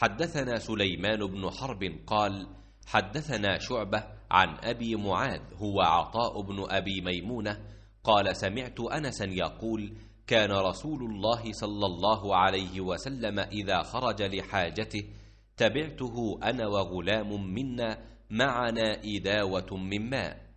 حدثنا سليمان بن حرب قال حدثنا شعبة عن أبي معاذ هو عطاء بن أبي ميمونة قال سمعت أنسا يقول كان رسول الله صلى الله عليه وسلم إذا خرج لحاجته تبعته أنا وغلام منا معنا إداوة من ماء